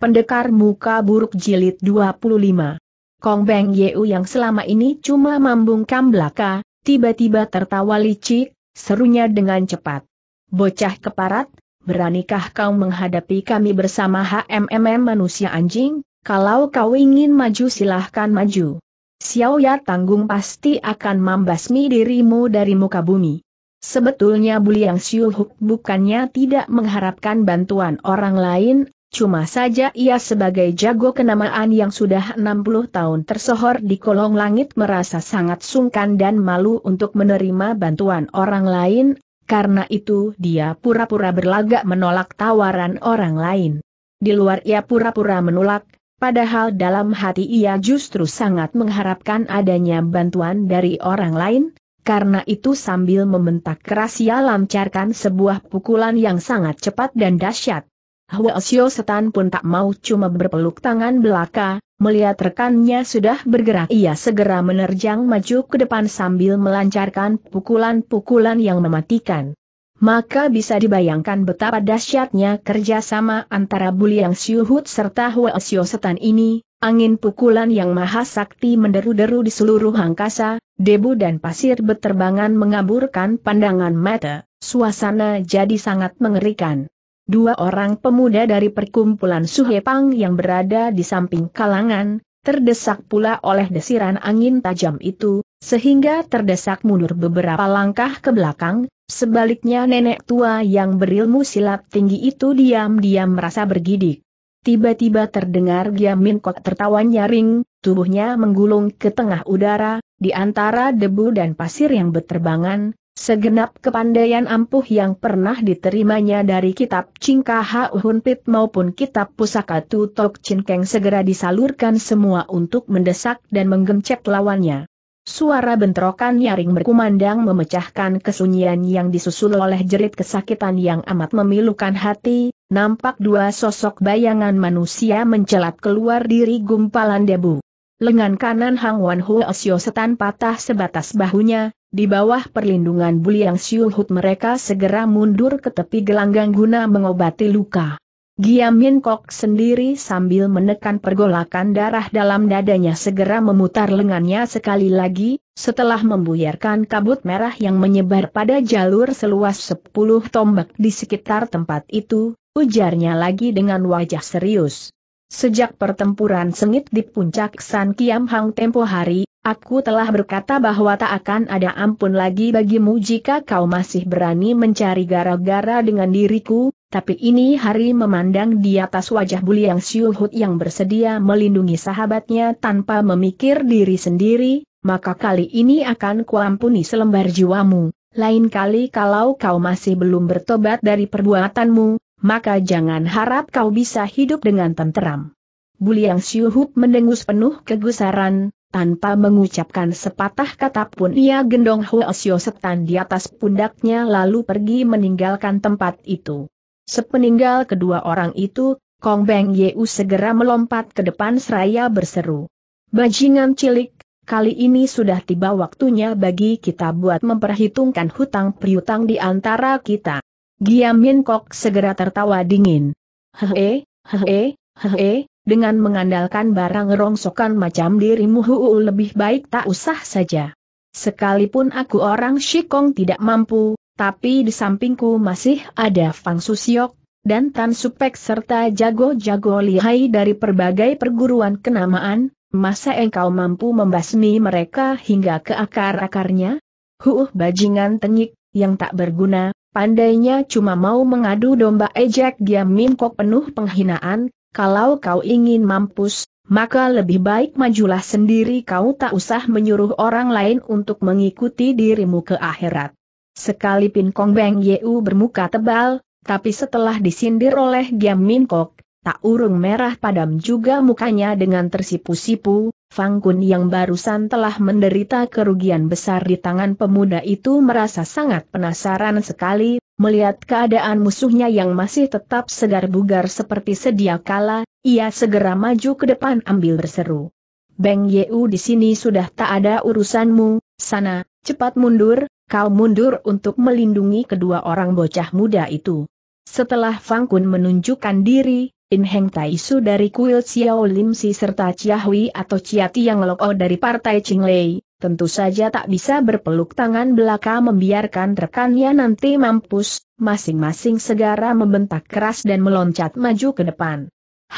Pendekar Muka Buruk Jilid 25 Kong Beng Yeu yang selama ini cuma membungkam belaka, tiba-tiba tertawa licik, serunya dengan cepat. Bocah keparat, beranikah kau menghadapi kami bersama HMMM manusia anjing? Kalau kau ingin maju silahkan maju. Xiao Ya Tanggung pasti akan membasmi dirimu dari muka bumi. Sebetulnya Bu Liang Siu Huk bukannya tidak mengharapkan bantuan orang lain, Cuma saja ia sebagai jago kenamaan yang sudah 60 tahun tersohor di kolong langit merasa sangat sungkan dan malu untuk menerima bantuan orang lain, karena itu dia pura-pura berlagak menolak tawaran orang lain. Di luar ia pura-pura menolak, padahal dalam hati ia justru sangat mengharapkan adanya bantuan dari orang lain, karena itu sambil membentak keras ia lancarkan sebuah pukulan yang sangat cepat dan dahsyat. Hwa Sio Setan pun tak mau cuma berpeluk tangan belaka, melihat rekannya sudah bergerak ia segera menerjang maju ke depan sambil melancarkan pukulan-pukulan yang mematikan. Maka bisa dibayangkan betapa dahsyatnya kerjasama antara Buliang Siuhut serta Hwa Sio Setan ini, angin pukulan yang maha sakti menderu-deru di seluruh angkasa, debu dan pasir beterbangan mengaburkan pandangan mata, suasana jadi sangat mengerikan dua orang pemuda dari perkumpulan Suhepang yang berada di samping kalangan, terdesak pula oleh desiran angin tajam itu, sehingga terdesak mundur beberapa langkah ke belakang, sebaliknya nenek tua yang berilmu silat tinggi itu diam-diam merasa bergidik. Tiba-tiba terdengar Giamin Kok tertawa nyaring, tubuhnya menggulung ke tengah udara, di antara debu dan pasir yang berterbangan, Segenap kepandaian ampuh yang pernah diterimanya dari kitab Cingkaha Uhunpit maupun kitab pusaka Tutok Cinkeng segera disalurkan semua untuk mendesak dan menggencet lawannya. Suara bentrokan nyaring berkumandang memecahkan kesunyian yang disusul oleh jerit kesakitan yang amat memilukan hati, nampak dua sosok bayangan manusia mencelat keluar diri gumpalan debu. Lengan kanan Hang Wan Huo Sio setan patah sebatas bahunya, di bawah perlindungan Buliang siuhut mereka segera mundur ke tepi gelanggang guna mengobati luka. Giam Min Kok sendiri sambil menekan pergolakan darah dalam dadanya segera memutar lengannya sekali lagi, setelah membuyarkan kabut merah yang menyebar pada jalur seluas 10 tombak di sekitar tempat itu, ujarnya lagi dengan wajah serius. Sejak pertempuran sengit di puncak San Kiam Hang tempo hari, Aku telah berkata bahwa tak akan ada ampun lagi bagimu jika kau masih berani mencari gara-gara dengan diriku, tapi ini hari memandang di atas wajah Buliang Siuhut yang bersedia melindungi sahabatnya tanpa memikir diri sendiri, maka kali ini akan kuampuni selembar jiwamu. Lain kali kalau kau masih belum bertobat dari perbuatanmu, maka jangan harap kau bisa hidup dengan tenteram. Buliang Siuhut mendengus penuh kegusaran, tanpa mengucapkan sepatah kata pun ia gendong Huo Xiao Setan di atas pundaknya lalu pergi meninggalkan tempat itu. Sepeninggal kedua orang itu, Kong Beng Yeu segera melompat ke depan seraya berseru. Bajingan cilik, kali ini sudah tiba waktunya bagi kita buat memperhitungkan hutang piutang di antara kita. Giam Min Kok segera tertawa dingin. Hehe, hehe, hehe, dengan mengandalkan barang rongsokan macam dirimu huu lebih baik tak usah saja. Sekalipun aku orang Shikong tidak mampu, tapi di sampingku masih ada Fang Susiok, dan Tan Supek serta jago-jago lihai dari berbagai perguruan kenamaan, masa engkau mampu membasmi mereka hingga ke akar-akarnya? Huuh, bajingan tengik, yang tak berguna, pandainya cuma mau mengadu domba ejek dia minkok penuh penghinaan, kalau kau ingin mampus, maka lebih baik majulah sendiri kau tak usah menyuruh orang lain untuk mengikuti dirimu ke akhirat. Sekali Pin Kong Beng Yeu bermuka tebal, tapi setelah disindir oleh Giam Min Kok, tak urung merah padam juga mukanya dengan tersipu-sipu, Fang Kun yang barusan telah menderita kerugian besar di tangan pemuda itu merasa sangat penasaran sekali, melihat keadaan musuhnya yang masih tetap segar bugar seperti sedia kala, ia segera maju ke depan ambil berseru. Beng Yeu di sini sudah tak ada urusanmu, sana, cepat mundur, kau mundur untuk melindungi kedua orang bocah muda itu. Setelah Fang Kun menunjukkan diri, In Heng Su dari kuil Xiao Lim Si serta Chia Hui atau Chia Tiang Loko oh dari Partai Lei, tentu saja tak bisa berpeluk tangan belaka membiarkan rekannya nanti mampus, masing-masing segera membentak keras dan meloncat maju ke depan.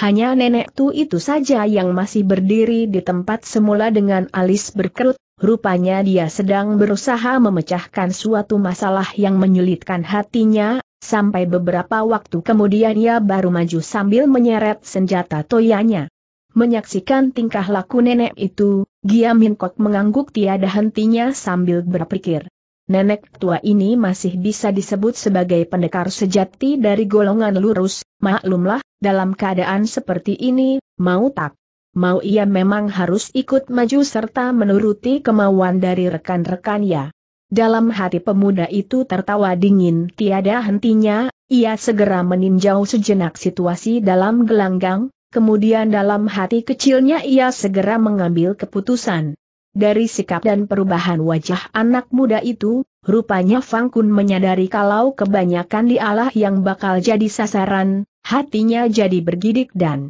Hanya nenek tu itu saja yang masih berdiri di tempat semula dengan alis berkerut, Rupanya dia sedang berusaha memecahkan suatu masalah yang menyulitkan hatinya, sampai beberapa waktu kemudian ia baru maju sambil menyeret senjata toyanya. Menyaksikan tingkah laku nenek itu, Giam Hinkok mengangguk tiada hentinya sambil berpikir. Nenek tua ini masih bisa disebut sebagai pendekar sejati dari golongan lurus, maklumlah, dalam keadaan seperti ini, mau tak mau ia memang harus ikut maju serta menuruti kemauan dari rekan-rekannya. Dalam hati pemuda itu tertawa dingin tiada hentinya, ia segera meninjau sejenak situasi dalam gelanggang, kemudian dalam hati kecilnya ia segera mengambil keputusan. Dari sikap dan perubahan wajah anak muda itu, rupanya Fang Kun menyadari kalau kebanyakan dialah yang bakal jadi sasaran, hatinya jadi bergidik dan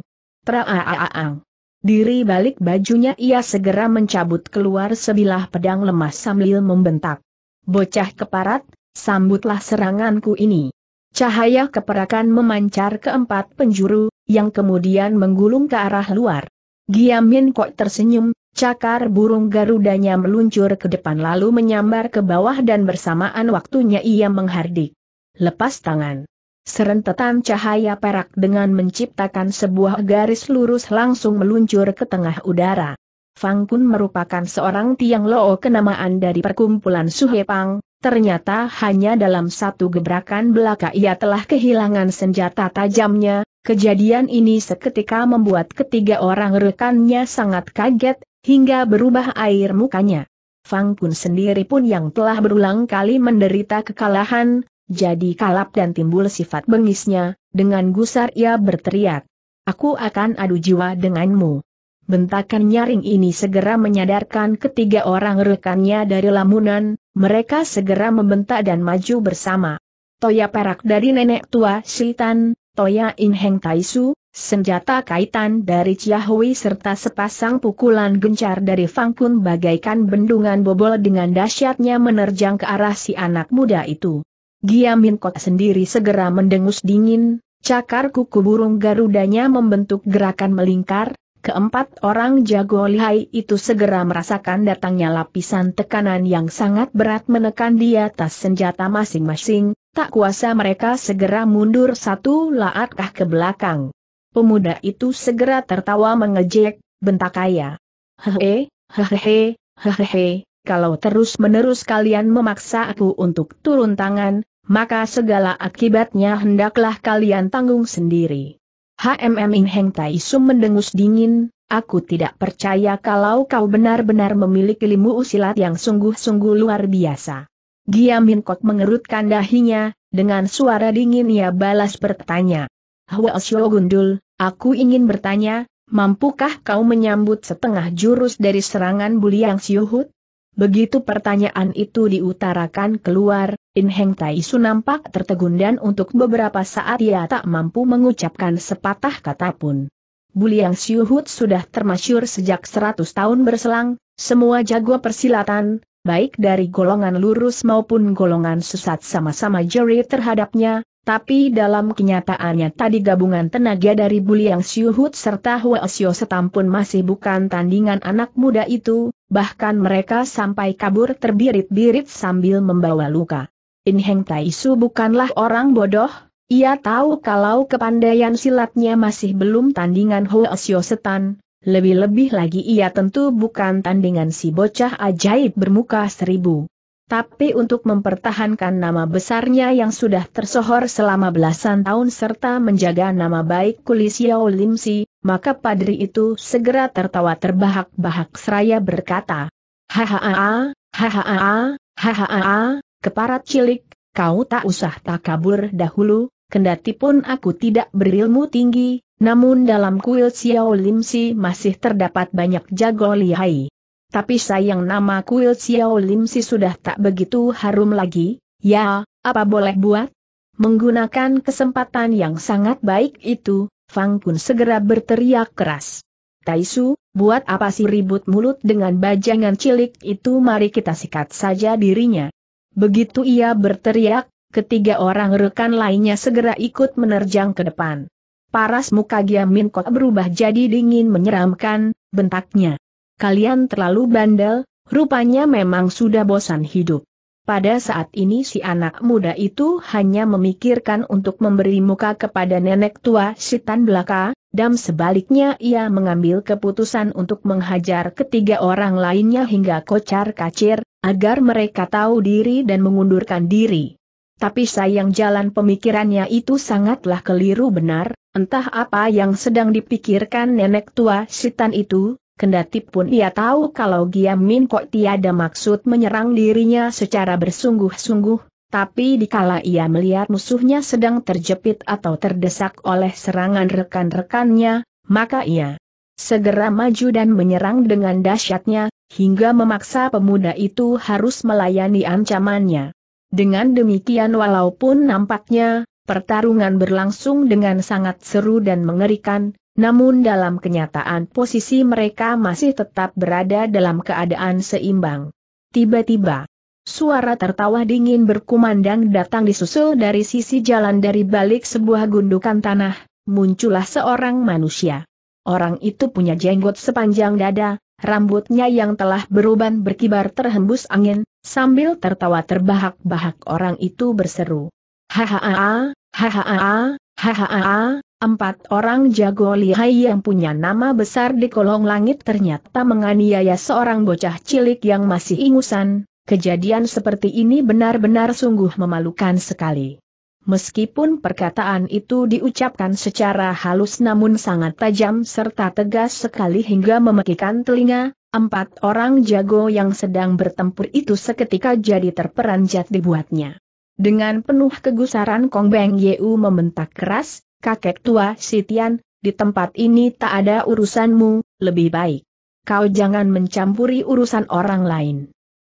Diri balik bajunya ia segera mencabut keluar sebilah pedang lemas sambil membentak. Bocah keparat, sambutlah seranganku ini. Cahaya keperakan memancar ke empat penjuru, yang kemudian menggulung ke arah luar. Giamin kok tersenyum, cakar burung garudanya meluncur ke depan lalu menyambar ke bawah dan bersamaan waktunya ia menghardik. Lepas tangan. Serentetan cahaya perak dengan menciptakan sebuah garis lurus langsung meluncur ke tengah udara. Fang Kun merupakan seorang tiang loo kenamaan dari perkumpulan Suhepang, ternyata hanya dalam satu gebrakan belaka ia telah kehilangan senjata tajamnya, kejadian ini seketika membuat ketiga orang rekannya sangat kaget, hingga berubah air mukanya. Fang Kun sendiri pun yang telah berulang kali menderita kekalahan, jadi kalap dan timbul sifat bengisnya, dengan gusar ia berteriak. Aku akan adu jiwa denganmu. Bentakan nyaring ini segera menyadarkan ketiga orang rekannya dari lamunan, mereka segera membentak dan maju bersama. Toya perak dari nenek tua silitan, Toya Inheng Taisu, senjata kaitan dari Chiahui serta sepasang pukulan gencar dari Fangkun bagaikan bendungan bobol dengan dahsyatnya menerjang ke arah si anak muda itu. Giamin Kot sendiri segera mendengus dingin, cakar kuku burung garudanya membentuk gerakan melingkar, keempat orang jago lihai itu segera merasakan datangnya lapisan tekanan yang sangat berat menekan di atas senjata masing-masing, tak kuasa mereka segera mundur satu laatkah ke belakang. Pemuda itu segera tertawa mengejek, bentak kaya. Hehe, hehe, hehe, kalau terus-menerus kalian memaksa aku untuk turun tangan, maka segala akibatnya hendaklah kalian tanggung sendiri. HMM In Heng Tai Sum mendengus dingin, aku tidak percaya kalau kau benar-benar memiliki ilmu usilat yang sungguh-sungguh luar biasa. Gia Min Kok mengerutkan dahinya, dengan suara dingin ia balas bertanya. Hwa Xiao Gundul, aku ingin bertanya, mampukah kau menyambut setengah jurus dari serangan Buliang Siuhut? Begitu pertanyaan itu diutarakan keluar, In Heng Tai Su nampak tertegun dan untuk beberapa saat ia tak mampu mengucapkan sepatah kata pun. Buliang Siuhut sudah termasyur sejak 100 tahun berselang, semua jago persilatan, baik dari golongan lurus maupun golongan sesat sama-sama jeri terhadapnya, tapi dalam kenyataannya tadi gabungan tenaga dari Buliang Siuhut serta Hua Setam pun masih bukan tandingan anak muda itu, bahkan mereka sampai kabur terbirit-birit sambil membawa luka. In Heng Taisu bukanlah orang bodoh, ia tahu kalau kepandaian silatnya masih belum tandingan Hoesyo Setan, lebih-lebih lagi ia tentu bukan tandingan si bocah ajaib bermuka seribu tapi untuk mempertahankan nama besarnya yang sudah tersohor selama belasan tahun serta menjaga nama baik Lim Si, maka padri itu segera tertawa terbahak-bahak seraya berkata, Hahaha, hahaha, hahaha, keparat cilik, kau tak usah tak kabur dahulu, kendati pun aku tidak berilmu tinggi, namun dalam kuil Xiao Si masih terdapat banyak jago lihai. Tapi sayang nama kuil Xiao Lim Si sudah tak begitu harum lagi, ya, apa boleh buat? Menggunakan kesempatan yang sangat baik itu, Fang Kun segera berteriak keras. Taisu, buat apa sih ribut mulut dengan bajangan cilik itu mari kita sikat saja dirinya. Begitu ia berteriak, ketiga orang rekan lainnya segera ikut menerjang ke depan. Paras muka Giamin kok berubah jadi dingin menyeramkan, bentaknya kalian terlalu bandel, rupanya memang sudah bosan hidup. Pada saat ini si anak muda itu hanya memikirkan untuk memberi muka kepada nenek tua Sitan Belaka, dan sebaliknya ia mengambil keputusan untuk menghajar ketiga orang lainnya hingga kocar kacir, agar mereka tahu diri dan mengundurkan diri. Tapi sayang jalan pemikirannya itu sangatlah keliru benar, entah apa yang sedang dipikirkan nenek tua Sitan itu, Kendati pun ia tahu kalau Giam Min Kok tiada maksud menyerang dirinya secara bersungguh-sungguh, tapi dikala ia melihat musuhnya sedang terjepit atau terdesak oleh serangan rekan-rekannya, maka ia segera maju dan menyerang dengan dahsyatnya, hingga memaksa pemuda itu harus melayani ancamannya. Dengan demikian walaupun nampaknya, pertarungan berlangsung dengan sangat seru dan mengerikan, namun dalam kenyataan posisi mereka masih tetap berada dalam keadaan seimbang. Tiba-tiba, suara tertawa dingin berkumandang datang disusul dari sisi jalan dari balik sebuah gundukan tanah, muncullah seorang manusia. Orang itu punya jenggot sepanjang dada, rambutnya yang telah beruban berkibar terhembus angin, sambil tertawa terbahak-bahak orang itu berseru. Hahaha, hahaha, hahaha, Empat orang jago lihai yang punya nama besar di kolong langit ternyata menganiaya seorang bocah cilik yang masih ingusan. Kejadian seperti ini benar-benar sungguh memalukan sekali. Meskipun perkataan itu diucapkan secara halus namun sangat tajam serta tegas sekali hingga memekikan telinga, empat orang jago yang sedang bertempur itu seketika jadi terperanjat dibuatnya. Dengan penuh kegusaran Kong Beng Yeu membentak keras, kakek tua Sitian, di tempat ini tak ada urusanmu, lebih baik. Kau jangan mencampuri urusan orang lain.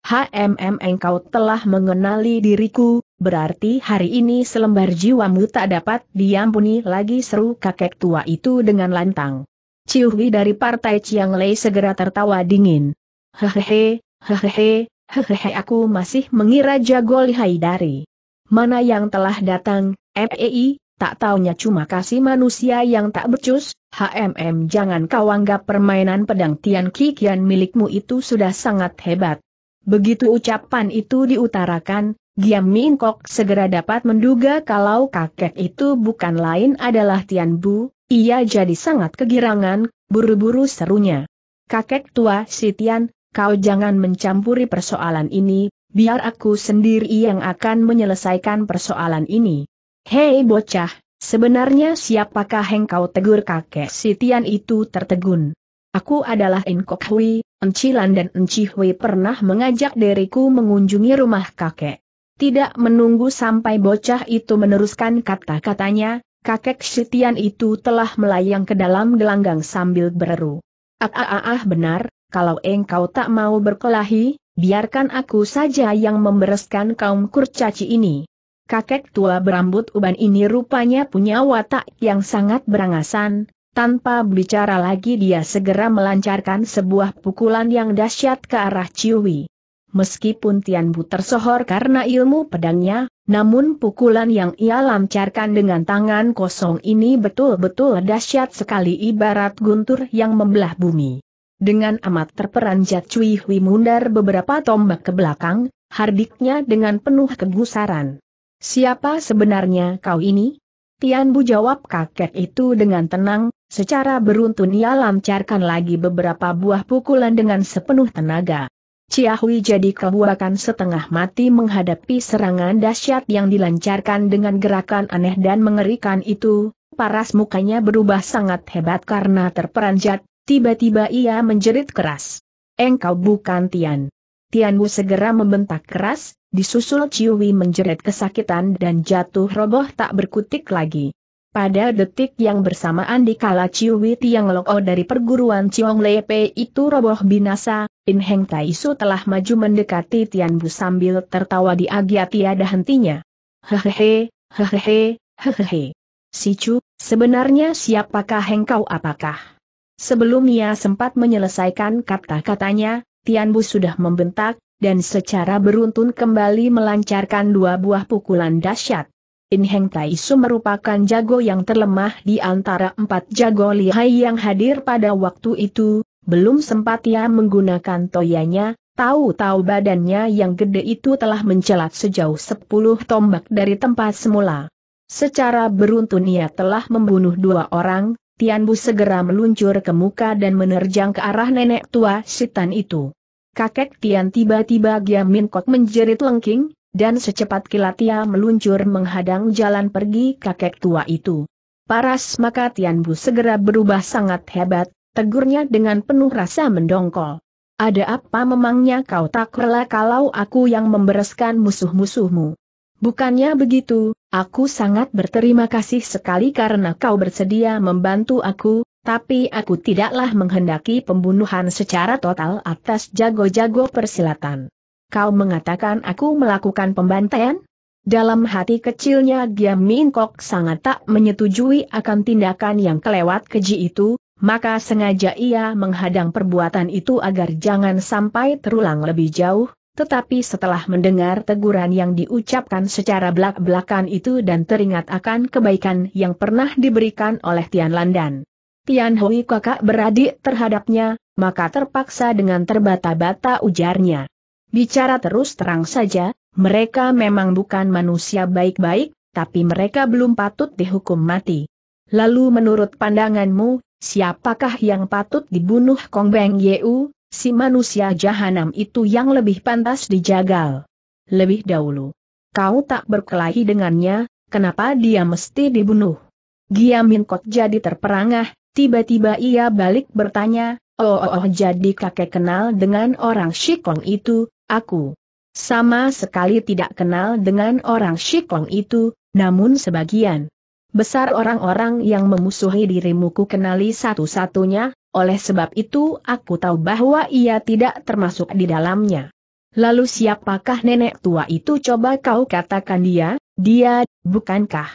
HMM engkau telah mengenali diriku, berarti hari ini selembar jiwamu tak dapat diampuni lagi seru kakek tua itu dengan lantang. Ciuwi dari partai Chiang Lei segera tertawa dingin. Hehehe, hehehe, hehehe aku masih mengira jago lihai dari. Mana yang telah datang, Mei? tak taunya cuma kasih manusia yang tak becus, HMM jangan kau anggap permainan pedang Tian Kikian milikmu itu sudah sangat hebat. Begitu ucapan itu diutarakan, Giam Min Kok segera dapat menduga kalau kakek itu bukan lain adalah Tian Bu, ia jadi sangat kegirangan, buru-buru serunya. Kakek tua si Tian, kau jangan mencampuri persoalan ini, biar aku sendiri yang akan menyelesaikan persoalan ini. Hei bocah, sebenarnya siapakah engkau tegur kakek si itu tertegun? Aku adalah Inkok Hui, Encilan dan Enci Hui pernah mengajak diriku mengunjungi rumah kakek. Tidak menunggu sampai bocah itu meneruskan kata-katanya, kakek Sitian itu telah melayang ke dalam gelanggang sambil bereru. Ah ah, ah, ah benar, kalau engkau tak mau berkelahi, biarkan aku saja yang membereskan kaum kurcaci ini kakek tua berambut uban ini rupanya punya watak yang sangat berangasan, tanpa bicara lagi dia segera melancarkan sebuah pukulan yang dahsyat ke arah Ciwi. Meskipun Tian Bu tersohor karena ilmu pedangnya, namun pukulan yang ia lancarkan dengan tangan kosong ini betul-betul dahsyat sekali ibarat guntur yang membelah bumi. Dengan amat terperanjat Cui Hui mundar beberapa tombak ke belakang, hardiknya dengan penuh kegusaran. Siapa sebenarnya kau ini? Tian Bu jawab kakek itu dengan tenang, secara beruntun ia lancarkan lagi beberapa buah pukulan dengan sepenuh tenaga. Ciahui jadi kebuakan setengah mati menghadapi serangan dahsyat yang dilancarkan dengan gerakan aneh dan mengerikan itu, paras mukanya berubah sangat hebat karena terperanjat, tiba-tiba ia menjerit keras. Engkau bukan Tian. Tianwu segera membentak keras, disusul Ciwi menjerit kesakitan dan jatuh roboh tak berkutik lagi. Pada detik yang bersamaan di kala Ciwi Tiang Lo'o oh dari perguruan Ciong Lepe itu roboh binasa, In Heng Tai Su telah maju mendekati Tian Bu sambil tertawa di agia tiada hentinya. Hehehe, hehehe, hehehe. Si Chu, sebenarnya siapakah engkau apakah? Sebelum ia sempat menyelesaikan kata-katanya, Tian Bu sudah membentak, dan secara beruntun kembali melancarkan dua buah pukulan dahsyat. In Heng Tai Su merupakan jago yang terlemah di antara empat jago lihai yang hadir pada waktu itu, belum sempat ia menggunakan toyanya, tahu-tahu badannya yang gede itu telah mencelat sejauh sepuluh tombak dari tempat semula. Secara beruntun ia telah membunuh dua orang, Tian Bu segera meluncur ke muka dan menerjang ke arah nenek tua Sitan itu. Kakek Tian tiba-tiba Giam Min Kok menjerit lengking, dan secepat kilat ia meluncur menghadang jalan pergi kakek tua itu. Paras maka Tian Bu segera berubah sangat hebat, tegurnya dengan penuh rasa mendongkol. Ada apa memangnya kau tak rela kalau aku yang membereskan musuh-musuhmu? Bukannya begitu, aku sangat berterima kasih sekali karena kau bersedia membantu aku, tapi aku tidaklah menghendaki pembunuhan secara total atas jago-jago persilatan. Kau mengatakan aku melakukan pembantaian? Dalam hati kecilnya Min Kok sangat tak menyetujui akan tindakan yang kelewat keji itu, maka sengaja ia menghadang perbuatan itu agar jangan sampai terulang lebih jauh, tetapi setelah mendengar teguran yang diucapkan secara belak-belakan itu dan teringat akan kebaikan yang pernah diberikan oleh Tian Landan. Tian Hui kakak beradik terhadapnya, maka terpaksa dengan terbata-bata ujarnya. Bicara terus terang saja, mereka memang bukan manusia baik-baik, tapi mereka belum patut dihukum mati. Lalu menurut pandanganmu, siapakah yang patut dibunuh Kong Beng Yeu, si manusia jahanam itu yang lebih pantas dijagal. Lebih dahulu, kau tak berkelahi dengannya, kenapa dia mesti dibunuh? Giamin Kot jadi terperangah, tiba-tiba ia balik bertanya, oh, oh, oh jadi kakek kenal dengan orang Shikong itu, aku. Sama sekali tidak kenal dengan orang Shikong itu, namun sebagian besar orang-orang yang memusuhi dirimu ku kenali satu-satunya, oleh sebab itu aku tahu bahwa ia tidak termasuk di dalamnya. Lalu siapakah nenek tua itu coba kau katakan dia, dia, bukankah?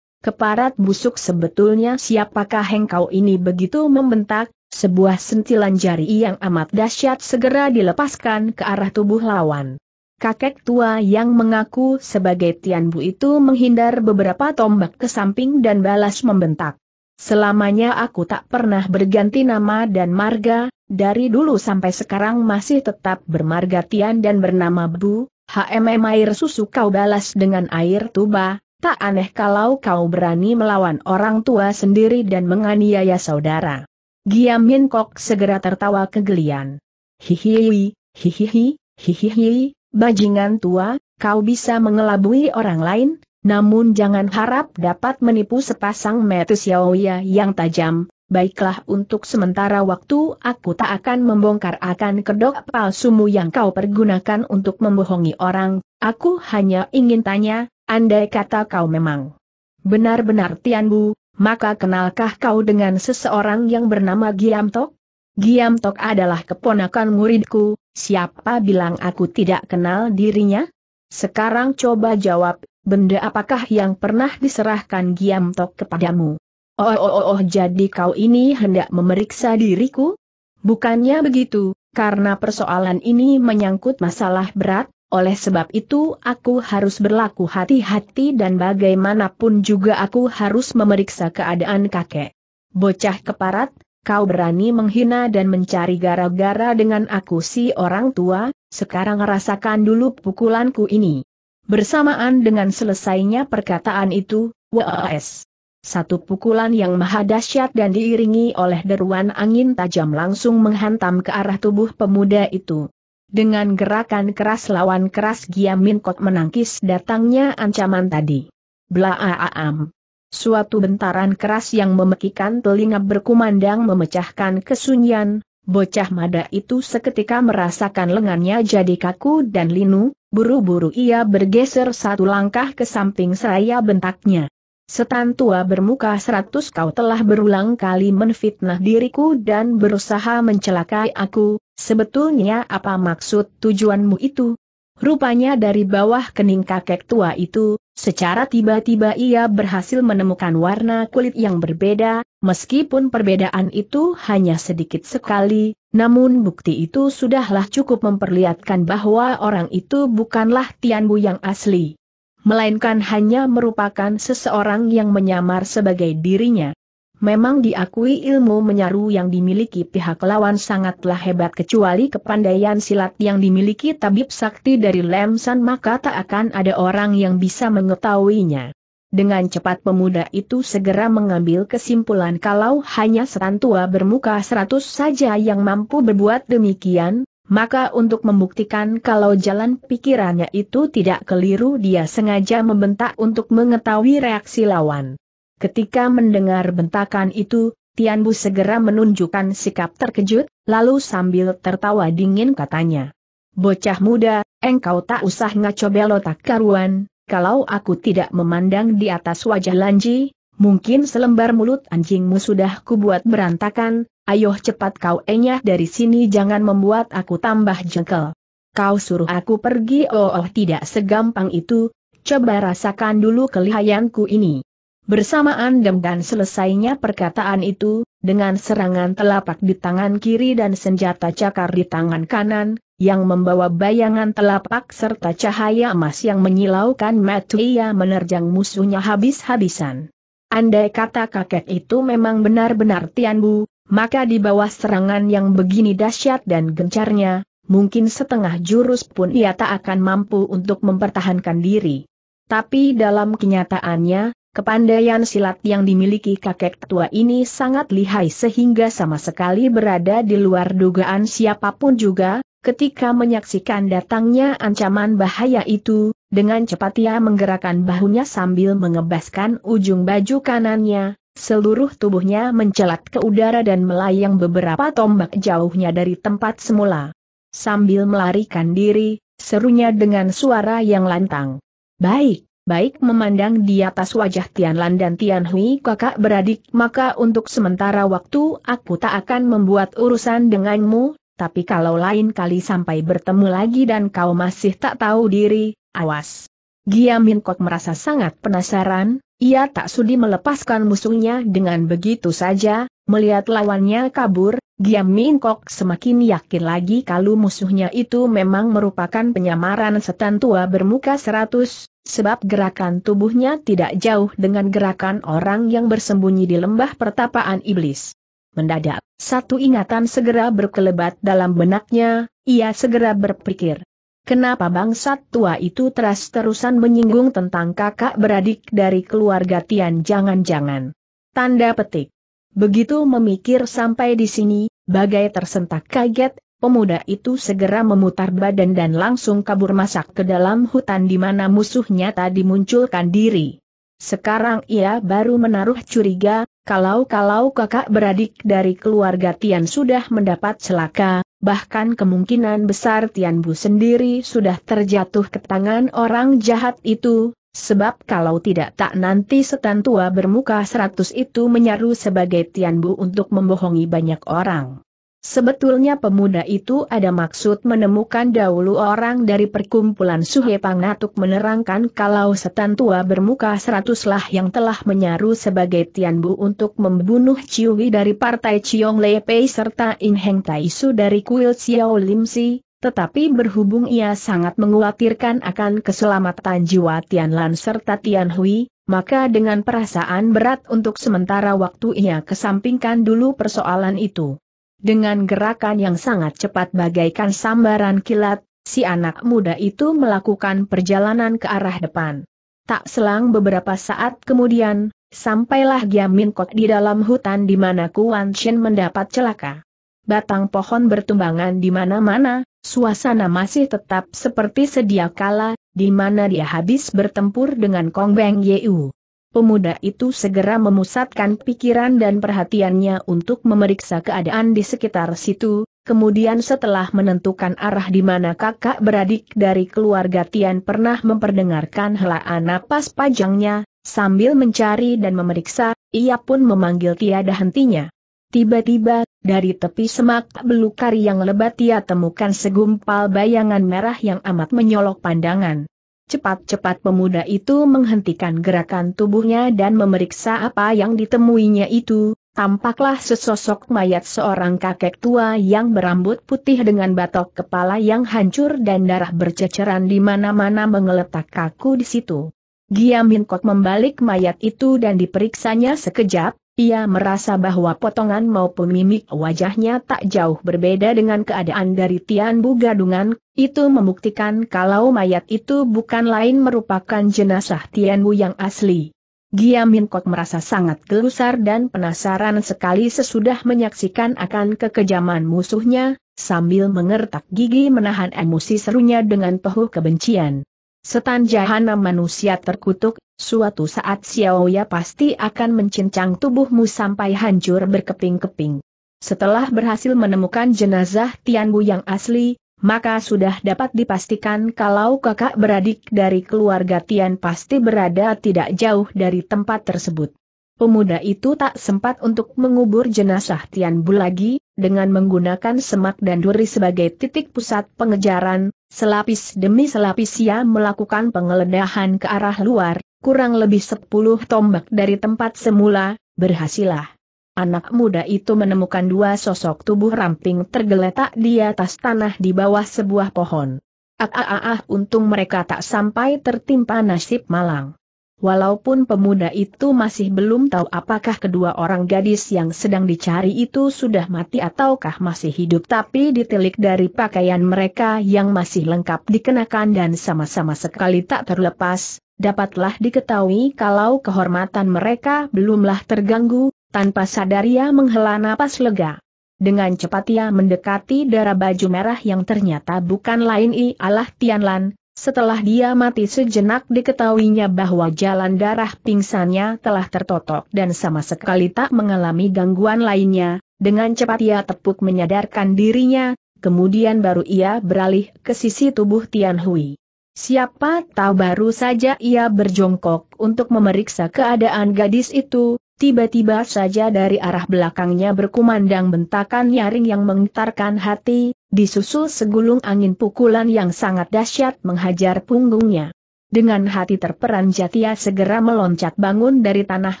Keparat busuk sebetulnya siapakah engkau ini begitu membentak, sebuah sentilan jari yang amat dahsyat segera dilepaskan ke arah tubuh lawan. Kakek tua yang mengaku sebagai Tianbu itu menghindar beberapa tombak ke samping dan balas membentak. Selamanya aku tak pernah berganti nama dan marga, dari dulu sampai sekarang masih tetap bermarga Tian dan bernama Bu, HMM air susu kau balas dengan air tuba, tak aneh kalau kau berani melawan orang tua sendiri dan menganiaya saudara. Giam Min Kok segera tertawa kegelian. Hihihi, hihihi, hihihi, bajingan tua, kau bisa mengelabui orang lain, namun jangan harap dapat menipu sepasang mata Xiaoya yang tajam, baiklah untuk sementara waktu aku tak akan membongkar akan kedok palsumu yang kau pergunakan untuk membohongi orang, aku hanya ingin tanya, andai kata kau memang benar-benar Tianbu, maka kenalkah kau dengan seseorang yang bernama Giam Tok? Giam Tok adalah keponakan muridku, siapa bilang aku tidak kenal dirinya? Sekarang coba jawab, benda apakah yang pernah diserahkan Giam Tok kepadamu? Oh, oh, oh, oh, jadi kau ini hendak memeriksa diriku? Bukannya begitu, karena persoalan ini menyangkut masalah berat, oleh sebab itu aku harus berlaku hati-hati dan bagaimanapun juga aku harus memeriksa keadaan kakek. Bocah keparat, kau berani menghina dan mencari gara-gara dengan aku si orang tua, sekarang rasakan dulu pukulanku ini. Bersamaan dengan selesainya perkataan itu, WAS. Satu pukulan yang maha dahsyat dan diiringi oleh deruan angin tajam langsung menghantam ke arah tubuh pemuda itu. Dengan gerakan keras lawan keras Giamin Kot menangkis datangnya ancaman tadi. Blaaam. Suatu bentaran keras yang memekikan telinga berkumandang memecahkan kesunyian, Bocah mada itu seketika merasakan lengannya jadi kaku dan linu, buru-buru ia bergeser satu langkah ke samping seraya bentaknya. Setan tua bermuka seratus kau telah berulang kali menfitnah diriku dan berusaha mencelakai aku, sebetulnya apa maksud tujuanmu itu? Rupanya dari bawah kening kakek tua itu, Secara tiba-tiba ia berhasil menemukan warna kulit yang berbeda, meskipun perbedaan itu hanya sedikit sekali, namun bukti itu sudahlah cukup memperlihatkan bahwa orang itu bukanlah Tianbu yang asli. Melainkan hanya merupakan seseorang yang menyamar sebagai dirinya. Memang diakui ilmu menyaru yang dimiliki pihak lawan sangatlah hebat kecuali kepandaian silat yang dimiliki tabib sakti dari Lemsan maka tak akan ada orang yang bisa mengetahuinya. Dengan cepat pemuda itu segera mengambil kesimpulan kalau hanya serantua bermuka seratus saja yang mampu berbuat demikian, maka untuk membuktikan kalau jalan pikirannya itu tidak keliru dia sengaja membentak untuk mengetahui reaksi lawan. Ketika mendengar bentakan itu, Tian Bu segera menunjukkan sikap terkejut, lalu sambil tertawa dingin katanya. Bocah muda, engkau tak usah ngaco belotak karuan, kalau aku tidak memandang di atas wajah Lanji, mungkin selembar mulut anjingmu sudah kubuat berantakan, ayo cepat kau enyah dari sini jangan membuat aku tambah jengkel. Kau suruh aku pergi oh oh tidak segampang itu, coba rasakan dulu kelihayanku ini. Bersamaan dengan selesainya perkataan itu, dengan serangan telapak di tangan kiri dan senjata cakar di tangan kanan, yang membawa bayangan telapak serta cahaya emas yang menyilaukan mata ia menerjang musuhnya habis-habisan. Andai kata kakek itu memang benar-benar Tianbu, maka di bawah serangan yang begini dahsyat dan gencarnya, mungkin setengah jurus pun ia tak akan mampu untuk mempertahankan diri. Tapi dalam kenyataannya, Kepandaian silat yang dimiliki kakek tua ini sangat lihai sehingga sama sekali berada di luar dugaan siapapun juga, ketika menyaksikan datangnya ancaman bahaya itu, dengan cepat ia menggerakkan bahunya sambil mengebaskan ujung baju kanannya, seluruh tubuhnya mencelat ke udara dan melayang beberapa tombak jauhnya dari tempat semula. Sambil melarikan diri, serunya dengan suara yang lantang. Baik, baik memandang di atas wajah Tianlan dan Tianhui kakak beradik, maka untuk sementara waktu aku tak akan membuat urusan denganmu, tapi kalau lain kali sampai bertemu lagi dan kau masih tak tahu diri, awas. Min Kok merasa sangat penasaran, ia tak sudi melepaskan musuhnya dengan begitu saja, melihat lawannya kabur, Giam Min Kok semakin yakin lagi kalau musuhnya itu memang merupakan penyamaran setan tua bermuka seratus, sebab gerakan tubuhnya tidak jauh dengan gerakan orang yang bersembunyi di lembah pertapaan iblis. Mendadak, satu ingatan segera berkelebat dalam benaknya, ia segera berpikir. Kenapa bangsat tua itu terus-terusan menyinggung tentang kakak beradik dari keluarga Tian jangan-jangan. Tanda petik. Begitu memikir sampai di sini, bagai tersentak kaget, pemuda itu segera memutar badan dan langsung kabur masak ke dalam hutan di mana musuhnya tadi munculkan diri. Sekarang ia baru menaruh curiga, kalau-kalau kakak beradik dari keluarga Tian sudah mendapat celaka, bahkan kemungkinan besar Tian Bu sendiri sudah terjatuh ke tangan orang jahat itu, Sebab kalau tidak tak nanti setan tua bermuka seratus itu menyaru sebagai Tianbu untuk membohongi banyak orang. Sebetulnya pemuda itu ada maksud menemukan dahulu orang dari perkumpulan Suhe Pangatuk menerangkan kalau setan tua bermuka seratuslah yang telah menyaru sebagai Tianbu untuk membunuh Ciwi dari partai Chiong Lepei serta Inheng Taisu dari kuil Xiao Lim tetapi berhubung ia sangat mengkhawatirkan akan keselamatan jiwa Tian Lan serta Tian Hui, maka dengan perasaan berat untuk sementara waktu ia kesampingkan dulu persoalan itu. Dengan gerakan yang sangat cepat bagaikan sambaran kilat, si anak muda itu melakukan perjalanan ke arah depan. Tak selang beberapa saat kemudian, sampailah Giamin Kok di dalam hutan di mana Kuan Chin mendapat celaka. Batang pohon bertumbangan di mana-mana, Suasana masih tetap seperti sedia kala, di mana dia habis bertempur dengan Kong Beng Yeu. Pemuda itu segera memusatkan pikiran dan perhatiannya untuk memeriksa keadaan di sekitar situ, kemudian setelah menentukan arah di mana kakak beradik dari keluarga Tian pernah memperdengarkan helaan napas panjangnya, sambil mencari dan memeriksa, ia pun memanggil tiada hentinya. Tiba-tiba, dari tepi semak belukar yang lebat ia temukan segumpal bayangan merah yang amat menyolok pandangan. Cepat-cepat pemuda itu menghentikan gerakan tubuhnya dan memeriksa apa yang ditemuinya itu, tampaklah sesosok mayat seorang kakek tua yang berambut putih dengan batok kepala yang hancur dan darah berceceran di mana-mana mengeletak kaku di situ. Giam Hinkok membalik mayat itu dan diperiksanya sekejap, ia merasa bahwa potongan maupun mimik wajahnya tak jauh berbeda dengan keadaan dari Tian Bu Gadungan. itu membuktikan kalau mayat itu bukan lain merupakan jenazah Tian Bu yang asli. Gia Min Kok merasa sangat gelusar dan penasaran sekali sesudah menyaksikan akan kekejaman musuhnya, sambil mengertak gigi menahan emosi serunya dengan tohu kebencian. Setan jahana manusia terkutuk, Suatu saat Xiaoya pasti akan mencincang tubuhmu sampai hancur berkeping-keping. Setelah berhasil menemukan jenazah Tianbu yang asli, maka sudah dapat dipastikan kalau kakak beradik dari keluarga Tian pasti berada tidak jauh dari tempat tersebut. Pemuda itu tak sempat untuk mengubur jenazah Tian Bu lagi, dengan menggunakan semak dan duri sebagai titik pusat pengejaran, selapis demi selapis ia melakukan pengeledahan ke arah luar, kurang lebih sepuluh tombak dari tempat semula, berhasilah. Anak muda itu menemukan dua sosok tubuh ramping tergeletak di atas tanah di bawah sebuah pohon. Ah, ah, ah, ah untung mereka tak sampai tertimpa nasib malang. Walaupun pemuda itu masih belum tahu apakah kedua orang gadis yang sedang dicari itu sudah mati ataukah masih hidup tapi ditilik dari pakaian mereka yang masih lengkap dikenakan dan sama-sama sekali tak terlepas, dapatlah diketahui kalau kehormatan mereka belumlah terganggu, tanpa sadar ia menghela napas lega. Dengan cepat ia mendekati darah baju merah yang ternyata bukan lain ialah Tianlan, setelah dia mati sejenak diketahuinya bahwa jalan darah pingsannya telah tertotok dan sama sekali tak mengalami gangguan lainnya, dengan cepat ia tepuk menyadarkan dirinya, kemudian baru ia beralih ke sisi tubuh Tian Hui. Siapa tahu baru saja ia berjongkok untuk memeriksa keadaan gadis itu, tiba-tiba saja dari arah belakangnya berkumandang bentakan nyaring yang menggetarkan hati, disusul segulung angin pukulan yang sangat dahsyat menghajar punggungnya. Dengan hati terperanjat ia segera meloncat bangun dari tanah,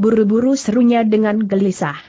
buru-buru serunya dengan gelisah.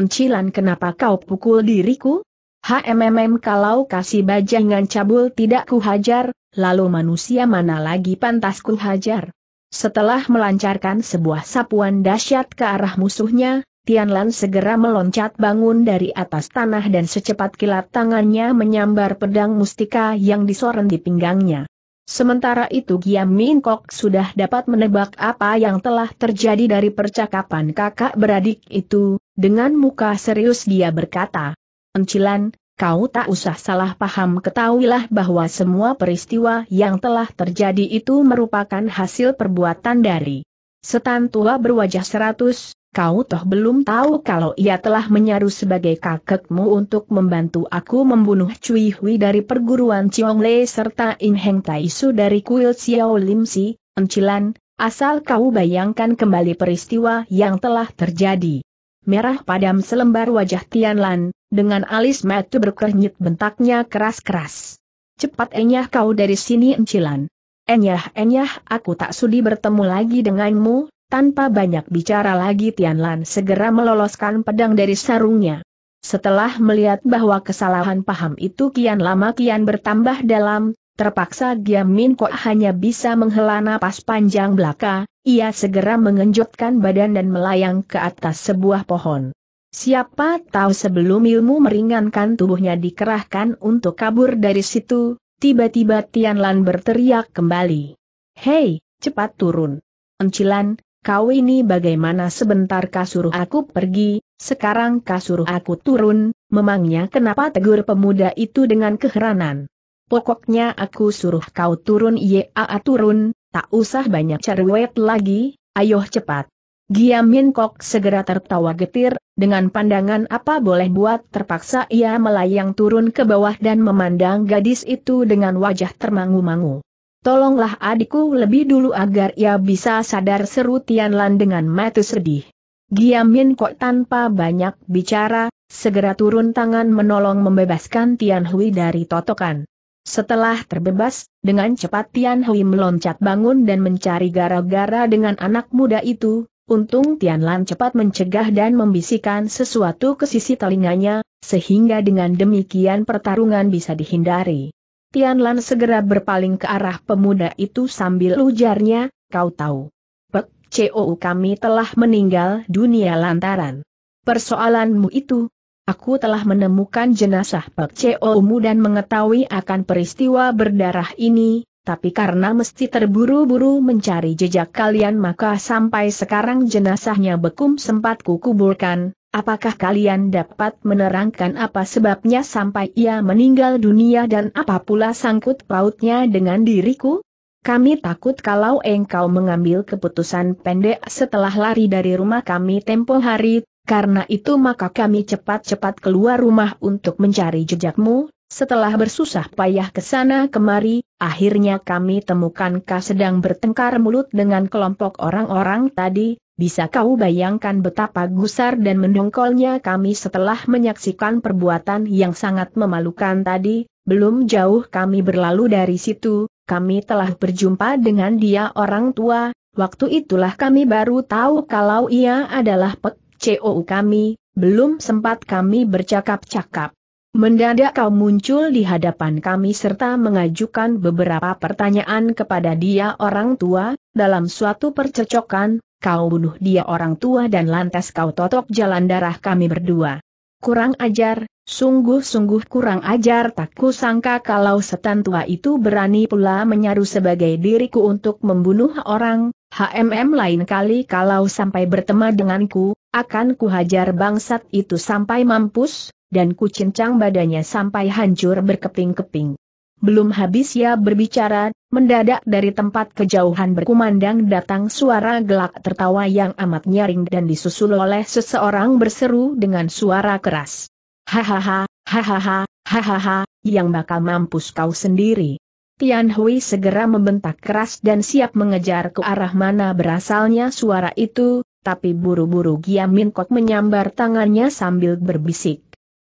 Encilan kenapa kau pukul diriku? HMMM kalau kasih bajingan cabul tidak kuhajar, lalu manusia mana lagi pantas ku hajar? Setelah melancarkan sebuah sapuan dahsyat ke arah musuhnya, Tianlan segera meloncat bangun dari atas tanah dan secepat kilat tangannya menyambar pedang mustika yang disorong di pinggangnya. Sementara itu Giam Min Kok sudah dapat menebak apa yang telah terjadi dari percakapan kakak beradik itu, dengan muka serius dia berkata, Encilan, Kau tak usah salah paham ketahuilah bahwa semua peristiwa yang telah terjadi itu merupakan hasil perbuatan dari setan tua berwajah seratus, kau toh belum tahu kalau ia telah menyaru sebagai kakekmu untuk membantu aku membunuh Cui Hui dari perguruan Le serta In Heng Taisu dari kuil Xiao Lim Si, Encilan, asal kau bayangkan kembali peristiwa yang telah terjadi. Merah padam selembar wajah Tian Lan, dengan alis metu berkernyit bentaknya keras-keras. Cepat enyah kau dari sini encilan. Enyah-enyah aku tak sudi bertemu lagi denganmu, tanpa banyak bicara lagi Tianlan segera meloloskan pedang dari sarungnya. Setelah melihat bahwa kesalahan paham itu kian lama kian bertambah dalam, terpaksa Giamin Kok hanya bisa menghela napas panjang belaka, ia segera mengenjotkan badan dan melayang ke atas sebuah pohon. Siapa tahu sebelum ilmu meringankan tubuhnya dikerahkan untuk kabur dari situ, tiba-tiba Tian Lan berteriak kembali. Hei, cepat turun. Encilan, kau ini bagaimana sebentar kasuruh aku pergi, sekarang kasuruh aku turun, memangnya kenapa tegur pemuda itu dengan keheranan. Pokoknya aku suruh kau turun ya turun, tak usah banyak cerewet lagi, ayo cepat. Giam Min Kok segera tertawa getir, dengan pandangan apa boleh buat terpaksa ia melayang turun ke bawah dan memandang gadis itu dengan wajah termangu-mangu. Tolonglah adikku lebih dulu agar ia bisa sadar seru Tian Lan dengan mata sedih. Giam Min Kok tanpa banyak bicara, segera turun tangan menolong membebaskan Tian Hui dari totokan. Setelah terbebas, dengan cepat Tian Hui meloncat bangun dan mencari gara-gara dengan anak muda itu, Untung Tian Lan cepat mencegah dan membisikkan sesuatu ke sisi telinganya, sehingga dengan demikian pertarungan bisa dihindari. Tian Lan segera berpaling ke arah pemuda itu sambil ujarnya, kau tahu. Pek, COU kami telah meninggal dunia lantaran. Persoalanmu itu, aku telah menemukan jenazah Pek COU dan mengetahui akan peristiwa berdarah ini, tapi karena mesti terburu-buru mencari jejak kalian maka sampai sekarang jenazahnya bekum sempat kukuburkan, apakah kalian dapat menerangkan apa sebabnya sampai ia meninggal dunia dan apa pula sangkut pautnya dengan diriku? Kami takut kalau engkau mengambil keputusan pendek setelah lari dari rumah kami tempo hari, karena itu maka kami cepat-cepat keluar rumah untuk mencari jejakmu, setelah bersusah payah ke sana kemari, akhirnya kami temukan kau sedang bertengkar mulut dengan kelompok orang-orang tadi, bisa kau bayangkan betapa gusar dan mendongkolnya kami setelah menyaksikan perbuatan yang sangat memalukan tadi, belum jauh kami berlalu dari situ, kami telah berjumpa dengan dia orang tua, waktu itulah kami baru tahu kalau ia adalah pek COU kami, belum sempat kami bercakap-cakap. Mendadak kau muncul di hadapan kami serta mengajukan beberapa pertanyaan kepada dia orang tua, dalam suatu percecokan, kau bunuh dia orang tua dan lantas kau totok jalan darah kami berdua. Kurang ajar, sungguh-sungguh kurang ajar tak kusangka kalau setan tua itu berani pula menyaru sebagai diriku untuk membunuh orang, HMM lain kali kalau sampai bertemu denganku, akan kuhajar bangsat itu sampai mampus, dan kucincang badannya sampai hancur berkeping-keping. Belum habis ia berbicara, mendadak dari tempat kejauhan berkumandang datang suara gelak tertawa yang amat nyaring dan disusul oleh seseorang berseru dengan suara keras. Hahaha, hahaha, hahaha, yang bakal mampus kau sendiri. Tian Hui segera membentak keras dan siap mengejar ke arah mana berasalnya suara itu, tapi buru-buru Giam Min Kok menyambar tangannya sambil berbisik.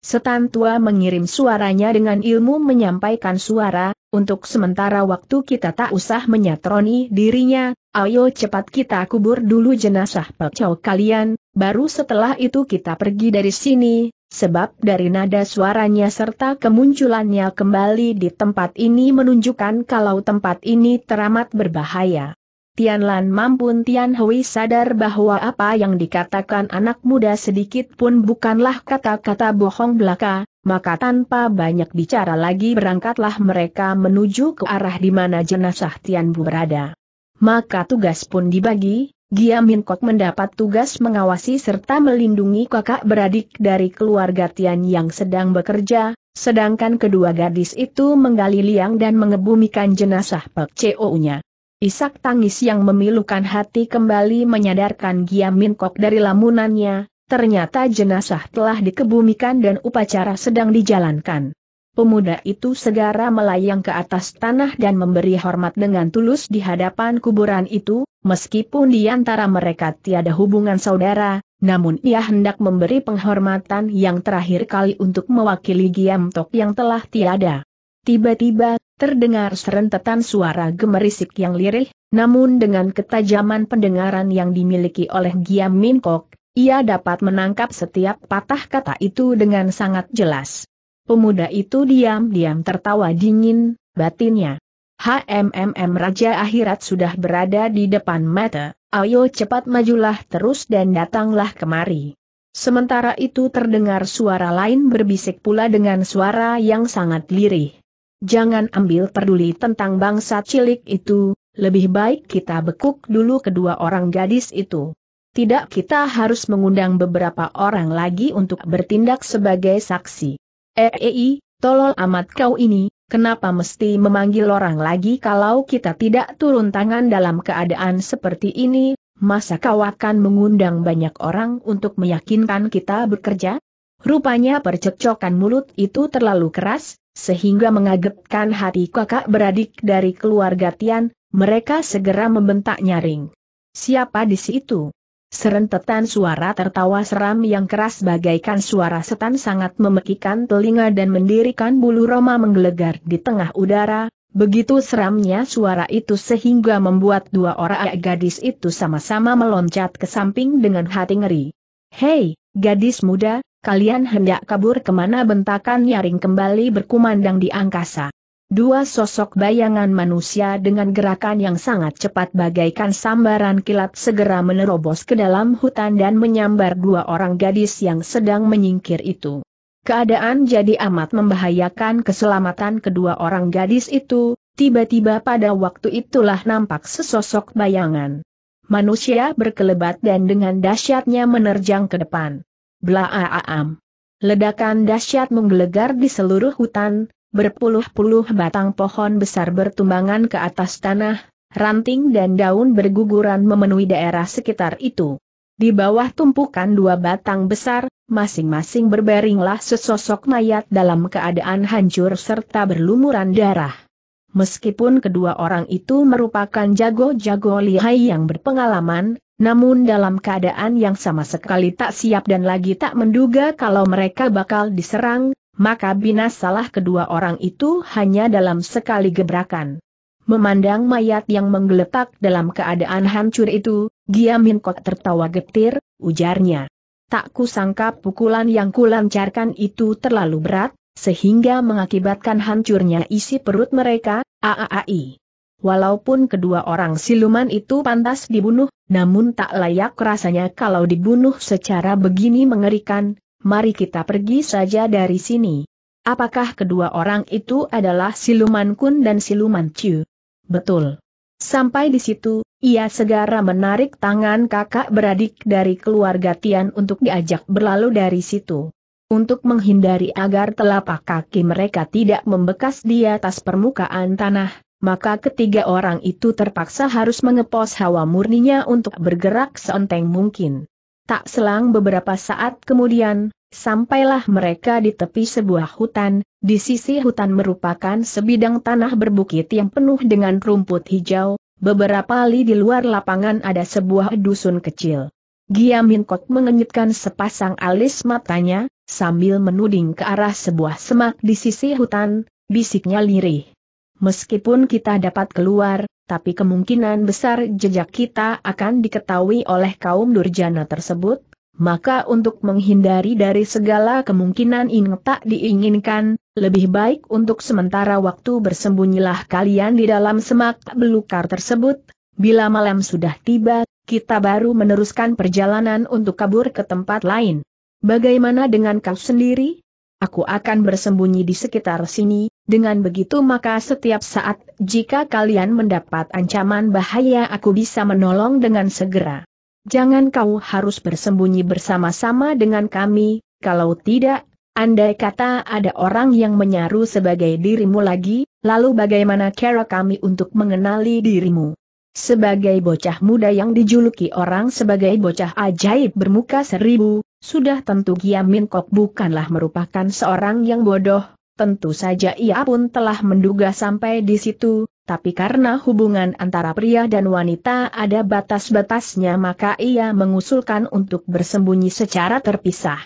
Setan tua mengirim suaranya dengan ilmu menyampaikan suara, untuk sementara waktu kita tak usah menyatroni dirinya, ayo cepat kita kubur dulu jenazah pecau kalian, baru setelah itu kita pergi dari sini, sebab dari nada suaranya serta kemunculannya kembali di tempat ini menunjukkan kalau tempat ini teramat berbahaya. Tian Lan mampun Tian Hui sadar bahwa apa yang dikatakan anak muda sedikit pun bukanlah kata-kata bohong belaka, maka tanpa banyak bicara lagi berangkatlah mereka menuju ke arah di mana jenazah Tian Bu berada. Maka tugas pun dibagi, Gia Min Kok mendapat tugas mengawasi serta melindungi kakak beradik dari keluarga Tian yang sedang bekerja, sedangkan kedua gadis itu menggali liang dan mengebumikan jenazah Pek COU-nya. Isak tangis yang memilukan hati kembali menyadarkan Giamin Kok dari lamunannya, ternyata jenazah telah dikebumikan dan upacara sedang dijalankan. Pemuda itu segera melayang ke atas tanah dan memberi hormat dengan tulus di hadapan kuburan itu, meskipun di antara mereka tiada hubungan saudara, namun ia hendak memberi penghormatan yang terakhir kali untuk mewakili Giam Tok yang telah tiada. Tiba-tiba Terdengar serentetan suara gemerisik yang lirih, namun dengan ketajaman pendengaran yang dimiliki oleh Giam Min Kok, ia dapat menangkap setiap patah kata itu dengan sangat jelas. Pemuda itu diam-diam tertawa dingin, batinnya. HMMM Raja Akhirat sudah berada di depan mata, ayo cepat majulah terus dan datanglah kemari. Sementara itu terdengar suara lain berbisik pula dengan suara yang sangat lirih jangan ambil peduli tentang bangsa cilik itu, lebih baik kita bekuk dulu kedua orang gadis itu. Tidak kita harus mengundang beberapa orang lagi untuk bertindak sebagai saksi. Eei, eh, eh, tolol amat kau ini, kenapa mesti memanggil orang lagi kalau kita tidak turun tangan dalam keadaan seperti ini, masa kau akan mengundang banyak orang untuk meyakinkan kita bekerja? Rupanya percekcokan mulut itu terlalu keras, sehingga mengagetkan hati kakak beradik dari keluarga Tian, mereka segera membentak nyaring. Siapa di situ? Serentetan suara tertawa seram yang keras bagaikan suara setan sangat memekikan telinga dan mendirikan bulu roma menggelegar di tengah udara, begitu seramnya suara itu sehingga membuat dua orang gadis itu sama-sama meloncat ke samping dengan hati ngeri. Hei, gadis muda, kalian hendak kabur kemana bentakan nyaring kembali berkumandang di angkasa. Dua sosok bayangan manusia dengan gerakan yang sangat cepat bagaikan sambaran kilat segera menerobos ke dalam hutan dan menyambar dua orang gadis yang sedang menyingkir itu. Keadaan jadi amat membahayakan keselamatan kedua orang gadis itu, tiba-tiba pada waktu itulah nampak sesosok bayangan. Manusia berkelebat dan dengan dahsyatnya menerjang ke depan. Blaaam. Ledakan dahsyat menggelegar di seluruh hutan, berpuluh-puluh batang pohon besar bertumbangan ke atas tanah, ranting dan daun berguguran memenuhi daerah sekitar itu. Di bawah tumpukan dua batang besar, masing-masing berbaringlah sesosok mayat dalam keadaan hancur serta berlumuran darah. Meskipun kedua orang itu merupakan jago-jago lihai yang berpengalaman, namun dalam keadaan yang sama sekali tak siap dan lagi tak menduga kalau mereka bakal diserang, maka binasalah kedua orang itu hanya dalam sekali gebrakan. Memandang mayat yang menggeletak dalam keadaan hancur itu, Giamin Kok tertawa getir, ujarnya. Tak kusangka pukulan yang kulancarkan itu terlalu berat, sehingga mengakibatkan hancurnya isi perut mereka, AAAI. Walaupun kedua orang siluman itu pantas dibunuh, namun tak layak rasanya kalau dibunuh secara begini mengerikan, mari kita pergi saja dari sini. Apakah kedua orang itu adalah siluman kun dan siluman ciu? Betul. Sampai di situ, ia segera menarik tangan kakak beradik dari keluarga Tian untuk diajak berlalu dari situ. Untuk menghindari agar telapak kaki mereka tidak membekas di atas permukaan tanah, maka ketiga orang itu terpaksa harus mengepos hawa murninya untuk bergerak seenteng mungkin. Tak selang beberapa saat kemudian, sampailah mereka di tepi sebuah hutan, di sisi hutan merupakan sebidang tanah berbukit yang penuh dengan rumput hijau, beberapa li di luar lapangan ada sebuah dusun kecil. Giamin Kok mengenyitkan sepasang alis matanya, sambil menuding ke arah sebuah semak di sisi hutan, bisiknya lirih. Meskipun kita dapat keluar, tapi kemungkinan besar jejak kita akan diketahui oleh kaum durjana tersebut, maka untuk menghindari dari segala kemungkinan yang tak diinginkan, lebih baik untuk sementara waktu bersembunyilah kalian di dalam semak belukar tersebut, bila malam sudah tiba, kita baru meneruskan perjalanan untuk kabur ke tempat lain. Bagaimana dengan kau sendiri? Aku akan bersembunyi di sekitar sini, dengan begitu maka setiap saat, jika kalian mendapat ancaman bahaya aku bisa menolong dengan segera. Jangan kau harus bersembunyi bersama-sama dengan kami, kalau tidak, andai kata ada orang yang menyaru sebagai dirimu lagi, lalu bagaimana cara kami untuk mengenali dirimu? Sebagai bocah muda yang dijuluki orang sebagai bocah ajaib bermuka seribu, sudah tentu Giamin Kok bukanlah merupakan seorang yang bodoh, Tentu saja ia pun telah menduga sampai di situ, tapi karena hubungan antara pria dan wanita ada batas-batasnya maka ia mengusulkan untuk bersembunyi secara terpisah.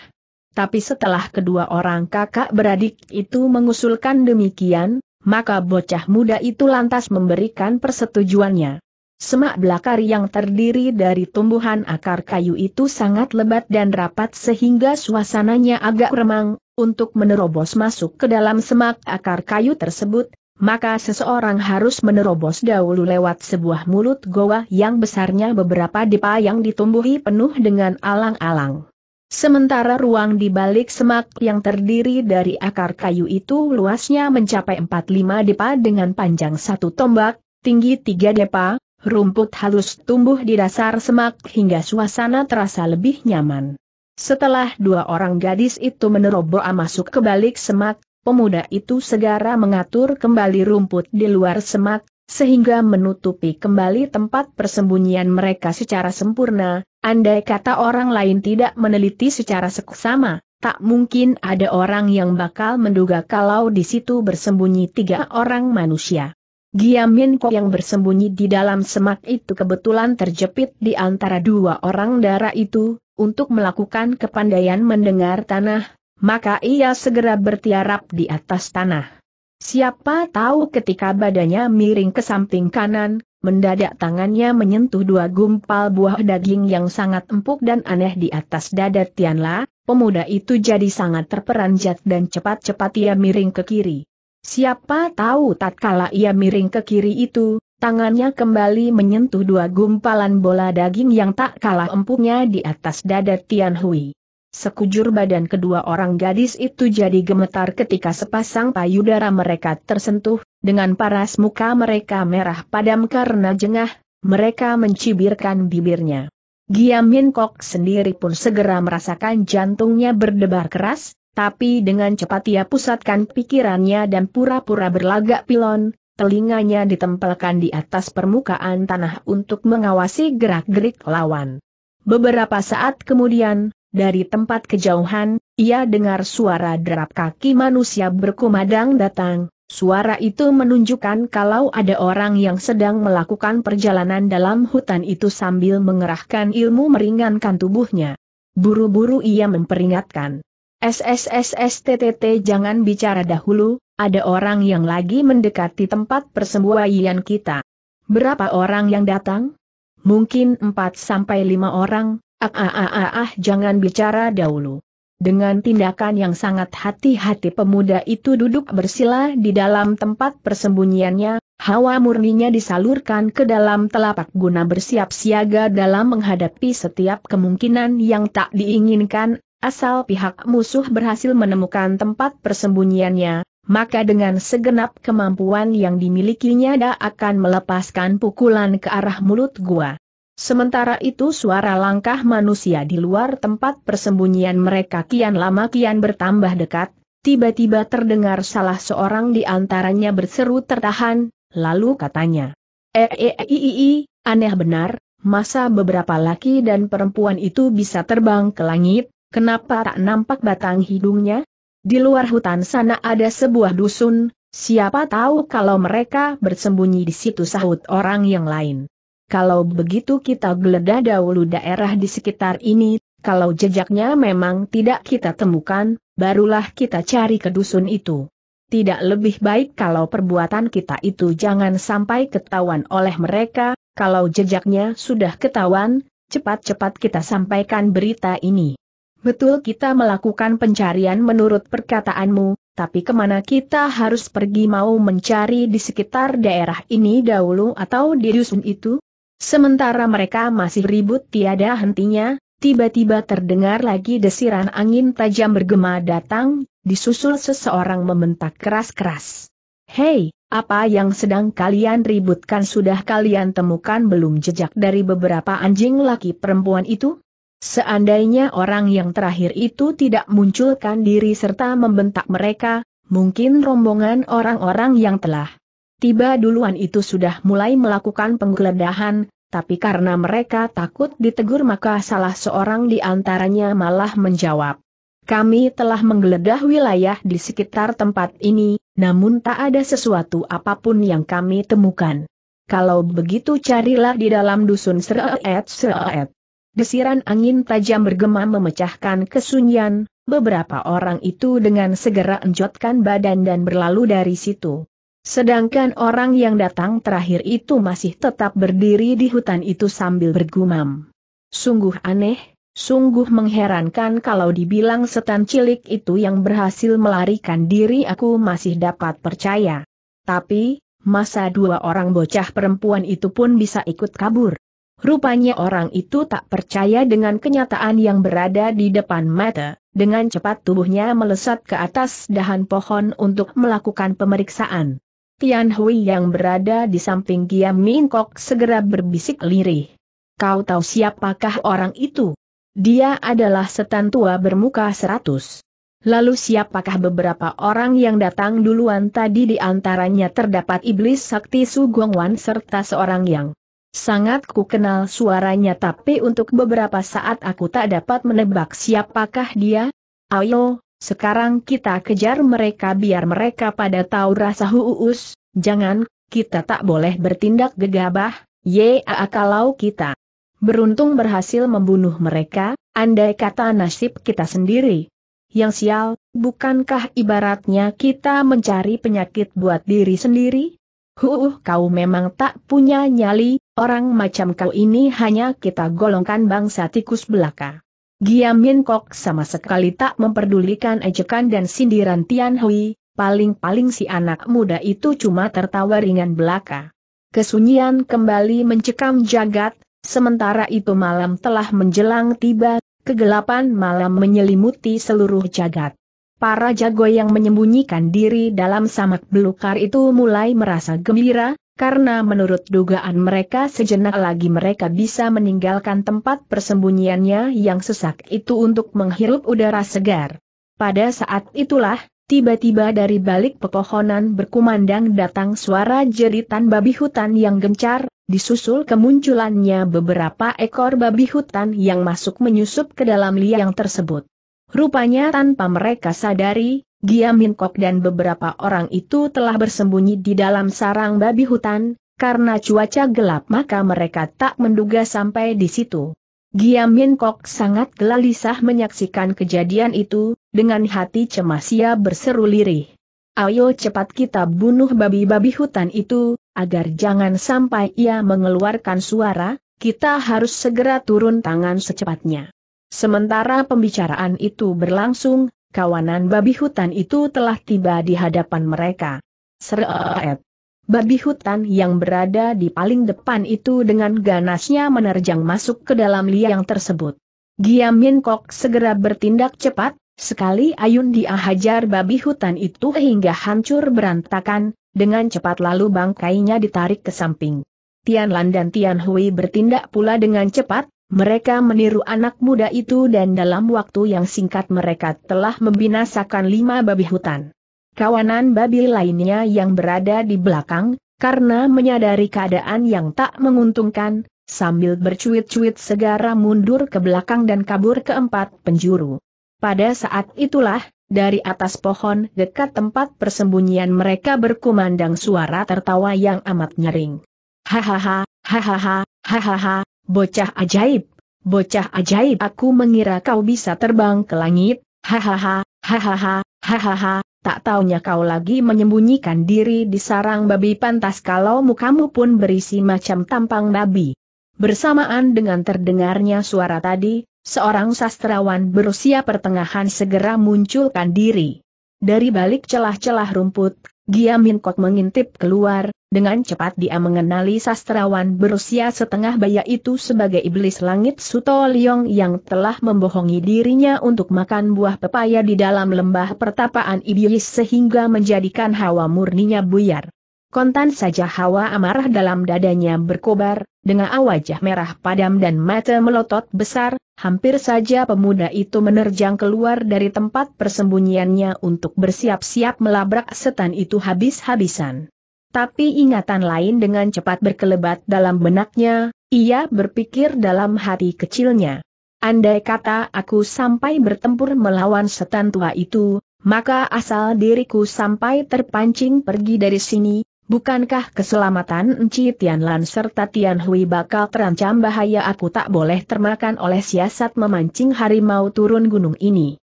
Tapi setelah kedua orang kakak beradik itu mengusulkan demikian, maka bocah muda itu lantas memberikan persetujuannya. Semak belakar yang terdiri dari tumbuhan akar kayu itu sangat lebat dan rapat sehingga suasananya agak remang, untuk menerobos masuk ke dalam semak akar kayu tersebut, maka seseorang harus menerobos dahulu lewat sebuah mulut goa yang besarnya beberapa dipa yang ditumbuhi penuh dengan alang-alang. Sementara ruang di balik semak yang terdiri dari akar kayu itu luasnya mencapai 45 depa dengan panjang satu tombak, tinggi 3 depa, rumput halus tumbuh di dasar semak hingga suasana terasa lebih nyaman. Setelah dua orang gadis itu menerobos masuk ke balik semak, pemuda itu segera mengatur kembali rumput di luar semak, sehingga menutupi kembali tempat persembunyian mereka secara sempurna, andai kata orang lain tidak meneliti secara seksama, tak mungkin ada orang yang bakal menduga kalau di situ bersembunyi tiga orang manusia. Giamin kok yang bersembunyi di dalam semak itu kebetulan terjepit di antara dua orang darah itu, untuk melakukan kepandaian mendengar tanah, maka ia segera bertiarap di atas tanah. Siapa tahu ketika badannya miring ke samping kanan, mendadak tangannya menyentuh dua gumpal buah daging yang sangat empuk dan aneh di atas dada Tianla, pemuda itu jadi sangat terperanjat dan cepat-cepat ia miring ke kiri. Siapa tahu tatkala ia miring ke kiri itu, tangannya kembali menyentuh dua gumpalan bola daging yang tak kalah empuknya di atas dada Tian Hui. Sekujur badan kedua orang gadis itu jadi gemetar ketika sepasang payudara mereka tersentuh, dengan paras muka mereka merah padam karena jengah, mereka mencibirkan bibirnya. Giam Min Kok sendiri pun segera merasakan jantungnya berdebar keras, tapi dengan cepat ia pusatkan pikirannya dan pura-pura berlagak pilon, telinganya ditempelkan di atas permukaan tanah untuk mengawasi gerak-gerik lawan. Beberapa saat kemudian, dari tempat kejauhan, ia dengar suara derap kaki manusia berkumandang datang, Suara itu menunjukkan kalau ada orang yang sedang melakukan perjalanan dalam hutan itu sambil mengerahkan ilmu meringankan tubuhnya. Buru-buru ia memperingatkan. SSSSTTT jangan bicara dahulu, ada orang yang lagi mendekati tempat persembunyian kita. Berapa orang yang datang? Mungkin 4 sampai 5 orang, ah ah ah ah, ah jangan bicara dahulu. Dengan tindakan yang sangat hati-hati pemuda itu duduk bersila di dalam tempat persembunyiannya, hawa murninya disalurkan ke dalam telapak guna bersiap siaga dalam menghadapi setiap kemungkinan yang tak diinginkan, Asal pihak musuh berhasil menemukan tempat persembunyiannya, maka dengan segenap kemampuan yang dimilikinya dia akan melepaskan pukulan ke arah mulut gua. Sementara itu suara langkah manusia di luar tempat persembunyian mereka kian lama kian bertambah dekat, tiba-tiba terdengar salah seorang di antaranya berseru tertahan, lalu katanya, Eeeii, eh, eh, eh, aneh benar, masa beberapa laki dan perempuan itu bisa terbang ke langit, Kenapa tak nampak batang hidungnya? Di luar hutan sana ada sebuah dusun, siapa tahu kalau mereka bersembunyi di situ sahut orang yang lain. Kalau begitu kita geledah dahulu daerah di sekitar ini, kalau jejaknya memang tidak kita temukan, barulah kita cari ke dusun itu. Tidak lebih baik kalau perbuatan kita itu jangan sampai ketahuan oleh mereka, kalau jejaknya sudah ketahuan, cepat-cepat kita sampaikan berita ini. Betul kita melakukan pencarian menurut perkataanmu, tapi kemana kita harus pergi mau mencari di sekitar daerah ini dahulu atau di dusun itu? Sementara mereka masih ribut tiada hentinya, tiba-tiba terdengar lagi desiran angin tajam bergema datang, disusul seseorang membentak keras-keras. Hei, apa yang sedang kalian ributkan sudah kalian temukan belum jejak dari beberapa anjing laki perempuan itu? Seandainya orang yang terakhir itu tidak munculkan diri serta membentak mereka, mungkin rombongan orang-orang yang telah tiba duluan itu sudah mulai melakukan penggeledahan, tapi karena mereka takut ditegur maka salah seorang di antaranya malah menjawab. Kami telah menggeledah wilayah di sekitar tempat ini, namun tak ada sesuatu apapun yang kami temukan. Kalau begitu carilah di dalam dusun Seret Seret. Desiran angin tajam bergema memecahkan kesunyian, beberapa orang itu dengan segera enjotkan badan dan berlalu dari situ. Sedangkan orang yang datang terakhir itu masih tetap berdiri di hutan itu sambil bergumam. Sungguh aneh, sungguh mengherankan kalau dibilang setan cilik itu yang berhasil melarikan diri aku masih dapat percaya. Tapi, masa dua orang bocah perempuan itu pun bisa ikut kabur. Rupanya orang itu tak percaya dengan kenyataan yang berada di depan mata, dengan cepat tubuhnya melesat ke atas dahan pohon untuk melakukan pemeriksaan. Tian Hui yang berada di samping Giam Min Kok segera berbisik lirih. Kau tahu siapakah orang itu? Dia adalah setan tua bermuka seratus. Lalu siapakah beberapa orang yang datang duluan tadi di antaranya terdapat iblis sakti Su Wan serta seorang yang Sangat ku kenal suaranya tapi untuk beberapa saat aku tak dapat menebak siapakah dia. Ayo, sekarang kita kejar mereka biar mereka pada tahu rasa huus, jangan, kita tak boleh bertindak gegabah, ya kalau kita beruntung berhasil membunuh mereka, andai kata nasib kita sendiri. Yang sial, bukankah ibaratnya kita mencari penyakit buat diri sendiri? Huh, kau memang tak punya nyali, orang macam kau ini hanya kita golongkan bangsa tikus belaka. Giamin Kok sama sekali tak memperdulikan ejekan dan sindiran Tian Hui, paling-paling si anak muda itu cuma tertawa ringan belaka. Kesunyian kembali mencekam jagat, sementara itu malam telah menjelang tiba, kegelapan malam menyelimuti seluruh jagat. Para jago yang menyembunyikan diri dalam samak belukar itu mulai merasa gembira, karena menurut dugaan mereka sejenak lagi mereka bisa meninggalkan tempat persembunyiannya yang sesak itu untuk menghirup udara segar. Pada saat itulah, tiba-tiba dari balik pepohonan berkumandang datang suara jeritan babi hutan yang gencar, disusul kemunculannya beberapa ekor babi hutan yang masuk menyusup ke dalam liang tersebut. Rupanya tanpa mereka sadari, Gia Kok dan beberapa orang itu telah bersembunyi di dalam sarang babi hutan, karena cuaca gelap maka mereka tak menduga sampai di situ. Gia Kok sangat gelisah menyaksikan kejadian itu, dengan hati cemas ia berseru lirih. Ayo cepat kita bunuh babi-babi hutan itu, agar jangan sampai ia mengeluarkan suara, kita harus segera turun tangan secepatnya. Sementara pembicaraan itu berlangsung, kawanan babi hutan itu telah tiba di hadapan mereka. Seret. Babi hutan yang berada di paling depan itu dengan ganasnya menerjang masuk ke dalam liang tersebut. Giam Min Kok segera bertindak cepat, sekali ayun dia hajar babi hutan itu hingga hancur berantakan, dengan cepat lalu bangkainya ditarik ke samping. Tian Lan dan Tian Hui bertindak pula dengan cepat, mereka meniru anak muda itu dan dalam waktu yang singkat mereka telah membinasakan lima babi hutan. Kawanan babi lainnya yang berada di belakang, karena menyadari keadaan yang tak menguntungkan, sambil bercuit-cuit segera mundur ke belakang dan kabur ke empat penjuru. Pada saat itulah, dari atas pohon dekat tempat persembunyian mereka berkumandang suara tertawa yang amat nyering. Hahaha, hahaha, hahaha, Bocah ajaib, bocah ajaib aku mengira kau bisa terbang ke langit, hahaha, hahaha, hahaha, tak taunya kau lagi menyembunyikan diri di sarang babi pantas kalau mukamu pun berisi macam tampang babi. Bersamaan dengan terdengarnya suara tadi, seorang sastrawan berusia pertengahan segera munculkan diri. Dari balik celah-celah rumput, Giamin Kok mengintip keluar, dengan cepat dia mengenali sastrawan berusia setengah baya itu sebagai iblis langit Suto Liong yang telah membohongi dirinya untuk makan buah pepaya di dalam lembah pertapaan iblis sehingga menjadikan hawa murninya buyar. Kontan saja hawa amarah dalam dadanya berkobar, dengan wajah merah padam dan mata melotot besar, Hampir saja pemuda itu menerjang keluar dari tempat persembunyiannya untuk bersiap-siap melabrak setan itu habis-habisan. Tapi ingatan lain dengan cepat berkelebat dalam benaknya, ia berpikir dalam hati kecilnya. Andai kata aku sampai bertempur melawan setan tua itu, maka asal diriku sampai terpancing pergi dari sini, Bukankah keselamatan Enci Tianlan serta Tian Hui bakal terancam bahaya aku tak boleh termakan oleh siasat memancing harimau turun gunung ini?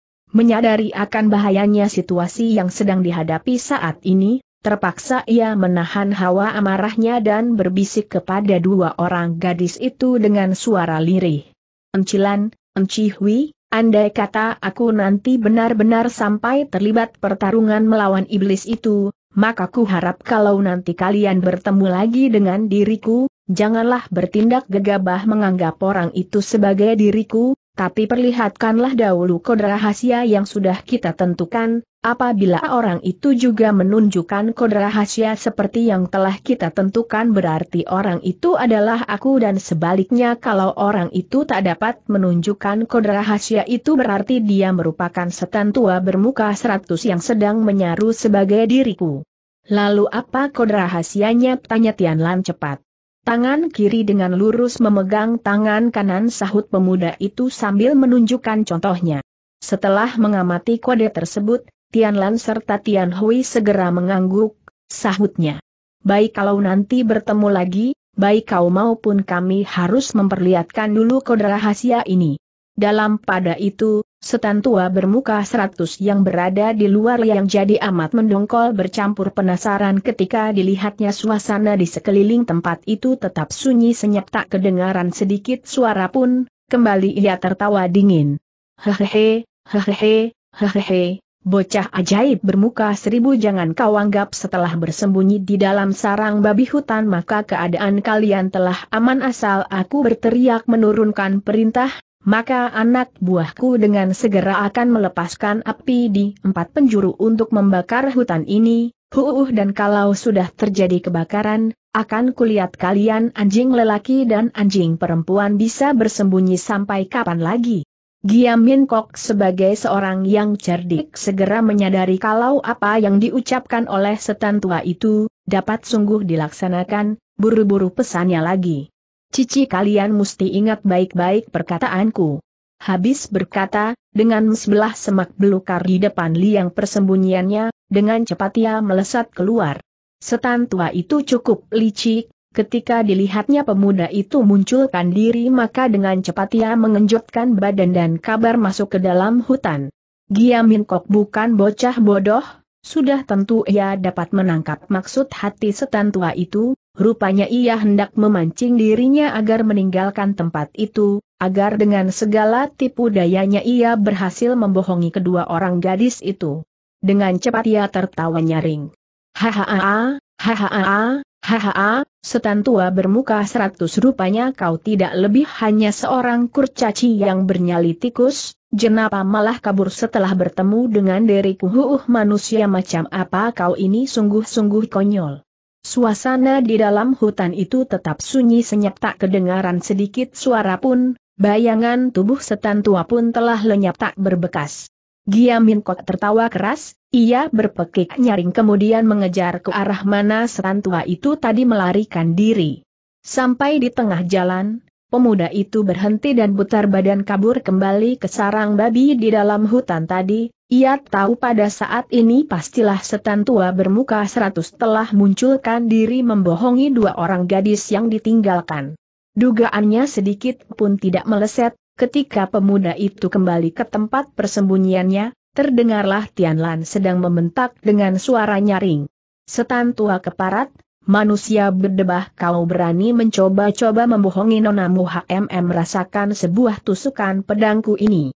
Menyadari akan bahayanya situasi yang sedang dihadapi saat ini, terpaksa ia menahan hawa amarahnya dan berbisik kepada dua orang gadis itu dengan suara lirih. Encilan, Enci Hui, andai kata aku nanti benar-benar sampai terlibat pertarungan melawan iblis itu, maka ku harap kalau nanti kalian bertemu lagi dengan diriku, janganlah bertindak gegabah menganggap orang itu sebagai diriku, tapi perlihatkanlah dahulu kode rahasia yang sudah kita tentukan, apabila orang itu juga menunjukkan kode rahasia seperti yang telah kita tentukan berarti orang itu adalah aku dan sebaliknya kalau orang itu tak dapat menunjukkan kode rahasia itu berarti dia merupakan setan tua bermuka seratus yang sedang menyaru sebagai diriku. Lalu apa kode rahasianya? Tanya Tian Lan cepat. Tangan kiri dengan lurus memegang tangan kanan sahut pemuda itu sambil menunjukkan contohnya. Setelah mengamati kode tersebut, Tian Lan serta Tian Hui segera mengangguk, sahutnya. Baik kalau nanti bertemu lagi, baik kau maupun kami harus memperlihatkan dulu kode rahasia ini. Dalam pada itu, Setan tua bermuka seratus yang berada di luar yang jadi amat mendongkol bercampur penasaran ketika dilihatnya suasana di sekeliling tempat itu tetap sunyi senyap tak kedengaran sedikit suara pun, kembali ia tertawa dingin. Hehehe, hehehe, hehehe, bocah ajaib bermuka seribu jangan kau anggap setelah bersembunyi di dalam sarang babi hutan maka keadaan kalian telah aman asal aku berteriak menurunkan perintah maka anak buahku dengan segera akan melepaskan api di empat penjuru untuk membakar hutan ini, huuh dan kalau sudah terjadi kebakaran, akan kulihat kalian anjing lelaki dan anjing perempuan bisa bersembunyi sampai kapan lagi. Giamin Kok sebagai seorang yang cerdik segera menyadari kalau apa yang diucapkan oleh setan tua itu, dapat sungguh dilaksanakan, buru-buru pesannya lagi. Cici kalian mesti ingat baik-baik perkataanku. Habis berkata, dengan sebelah semak belukar di depan liang persembunyiannya, dengan cepat ia melesat keluar. Setan tua itu cukup licik, ketika dilihatnya pemuda itu munculkan diri maka dengan cepat ia mengenjotkan badan dan kabar masuk ke dalam hutan. Giamin Kok bukan bocah bodoh, sudah tentu ia dapat menangkap maksud hati setan tua itu, Rupanya ia hendak memancing dirinya agar meninggalkan tempat itu, agar dengan segala tipu dayanya ia berhasil membohongi kedua orang gadis itu. Dengan cepat ia tertawa nyaring. Hahaha, hahaha, hahaha, setan tua bermuka seratus rupanya kau tidak lebih hanya seorang kurcaci yang bernyali tikus, jenapa malah kabur setelah bertemu dengan diriku huuh manusia macam apa kau ini sungguh-sungguh konyol. Suasana di dalam hutan itu tetap sunyi senyap tak kedengaran sedikit suara pun, bayangan tubuh setan tua pun telah lenyap tak berbekas. Giamin kok tertawa keras, ia berpekik nyaring kemudian mengejar ke arah mana setan tua itu tadi melarikan diri. Sampai di tengah jalan, pemuda itu berhenti dan putar badan kabur kembali ke sarang babi di dalam hutan tadi, ia tahu pada saat ini pastilah setan tua bermuka seratus telah munculkan diri membohongi dua orang gadis yang ditinggalkan. Dugaannya sedikit pun tidak meleset, ketika pemuda itu kembali ke tempat persembunyiannya, terdengarlah Tianlan sedang membentak dengan suara nyaring. Setan tua keparat, manusia berdebah kau berani mencoba-coba membohongi nonamu HMM rasakan sebuah tusukan pedangku ini.